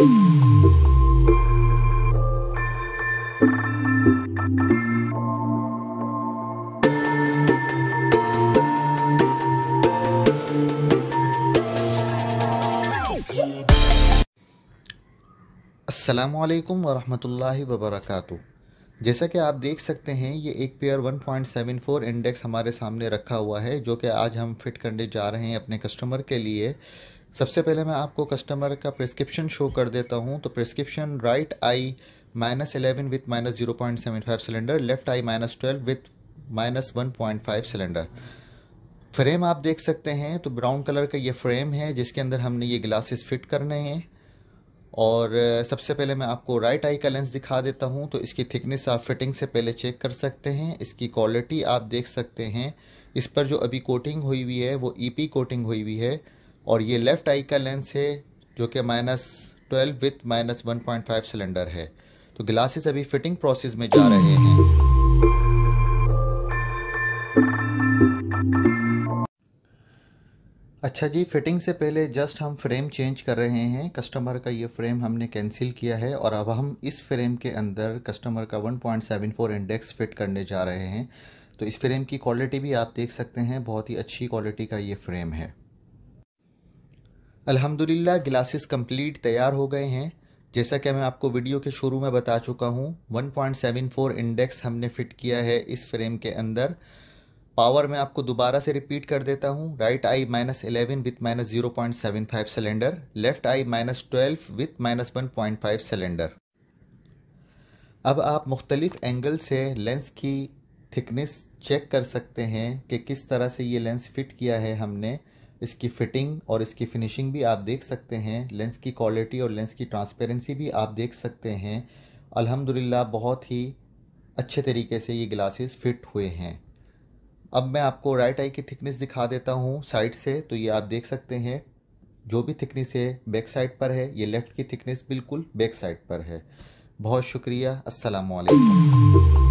असलकम वरहमल वबरक जैसा कि आप देख सकते हैं ये एक पेयर 1.74 इंडेक्स हमारे सामने रखा हुआ है जो कि आज हम फिट करने जा रहे हैं अपने कस्टमर के लिए सबसे पहले मैं आपको कस्टमर का प्रिस्क्रिप्शन शो कर देता हूँ तो prescription right eye minus eleven with minus zero point seven five cylinder left eye minus twelve with minus one point five cylinder frame आप देख सकते हैं तो ब्राउन कलर का ये फ्रेम है जिसके अंदर हमने ये ग्लासेस फिट करने हैं और सबसे पहले मैं आपको राइट आई का लेंस दिखा देता हूँ तो इसकी थिकनेस आप फिटिंग से पहले चेक कर सकते हैं इसकी क्वालिटी आप देख सकते हैं इस पर जो अभी कोटिंग हुई हुई है वो ईपी e कोटिंग हुई हुई है और ये लेफ़्ट आई का लेंस है जो कि minus twelve with minus one point five cylinder है तो ग्लासेस अभी फिटिंग प्रोसेस में जा रहे हैं अच्छा जी फिटिंग से पहले जस्ट हम फ्रेम चेंज कर रहे हैं कस्टमर का ये फ्रेम हमने कैंसिल किया है और अब हम इस फ्रेम के अंदर कस्टमर का 1.74 इंडेक्स फिट करने जा रहे हैं तो इस फ्रेम की क्वालिटी भी आप देख सकते हैं बहुत ही अच्छी क्वालिटी का ये फ्रेम है अल्हम्दुलिल्लाह ग्लासेस कंप्लीट तैयार हो गए हैं जैसा कि मैं आपको वीडियो के शुरू में बता चुका हूँ 1.74 इंडेक्स हमने फिट किया है इस फ्रेम के अंदर पावर में आपको दोबारा से रिपीट कर देता हूँ right eye minus eleven with minus zero point seven five cylinder left eye minus twelve with minus one point five cylinder अब आप मुख्तलिफ एंगल से लेंस की थिकनेस चेक कर सकते हैं कि किस तरह से ये लेंस फिट किया है हमने इसकी फिटिंग और इसकी फिनिशिंग भी आप देख सकते हैं लेंस की क्वालिटी और लेंस की ट्रांसपेरेंसी भी आप देख सकते हैं अल्हम्दुलिल्लाह बहुत ही अच्छे तरीके से ये ग्लासेस फिट हुए हैं अब मैं आपको राइट आई की थिकनेस दिखा देता हूँ साइड से तो ये आप देख सकते हैं जो भी थिकनेस है बैक साइड पर है ये लेफ़्ट की थिकनेस बिल्कुल बैक साइड पर है बहुत शुक्रिया असलकम